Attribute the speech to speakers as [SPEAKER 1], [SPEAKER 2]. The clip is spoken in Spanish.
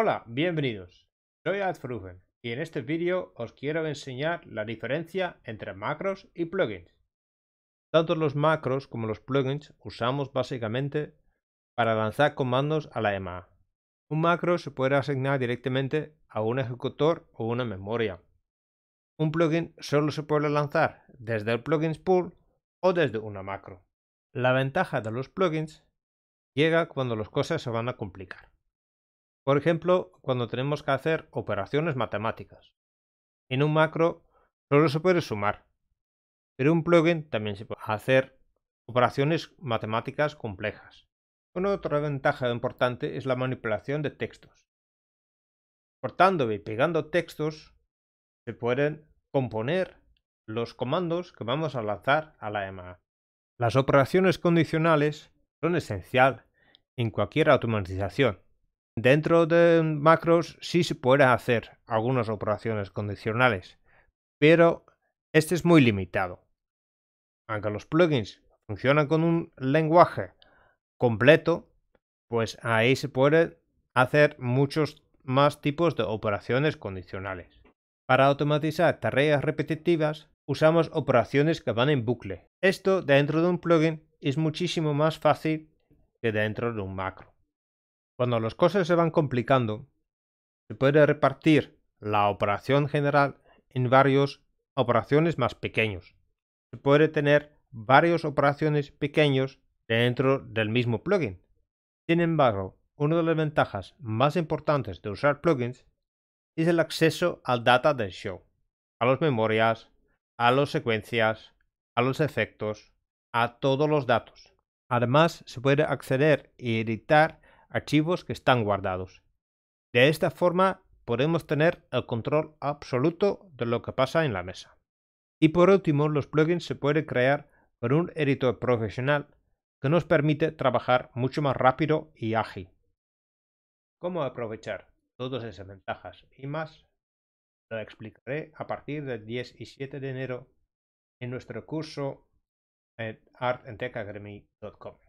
[SPEAKER 1] Hola, bienvenidos. Soy AdFruven y en este vídeo os quiero enseñar la diferencia entre macros y plugins. Tanto los macros como los plugins usamos básicamente para lanzar comandos a la EMA. Un macro se puede asignar directamente a un ejecutor o una memoria. Un plugin solo se puede lanzar desde el plugins pool o desde una macro. La ventaja de los plugins llega cuando las cosas se van a complicar. Por ejemplo, cuando tenemos que hacer operaciones matemáticas. En un macro solo se puede sumar, pero un plugin también se puede hacer operaciones matemáticas complejas. Una otra ventaja importante es la manipulación de textos. Cortando y pegando textos se pueden componer los comandos que vamos a lanzar a la EMA. Las operaciones condicionales son esencial en cualquier automatización Dentro de macros sí se puede hacer algunas operaciones condicionales, pero este es muy limitado. Aunque los plugins funcionan con un lenguaje completo, pues ahí se puede hacer muchos más tipos de operaciones condicionales. Para automatizar tareas repetitivas, usamos operaciones que van en bucle. Esto dentro de un plugin es muchísimo más fácil que dentro de un macro. Cuando las cosas se van complicando, se puede repartir la operación general en varias operaciones más pequeños. Se puede tener varias operaciones pequeños dentro del mismo plugin. Sin embargo, una de las ventajas más importantes de usar plugins es el acceso al data del show, a las memorias, a las secuencias, a los efectos, a todos los datos. Además, se puede acceder y editar archivos que están guardados. De esta forma podemos tener el control absoluto de lo que pasa en la mesa. Y por último, los plugins se pueden crear con un editor profesional que nos permite trabajar mucho más rápido y ágil. ¿Cómo aprovechar todas esas ventajas y más? Lo explicaré a partir del 10 y 7 de enero en nuestro curso en artandtechacademy.com.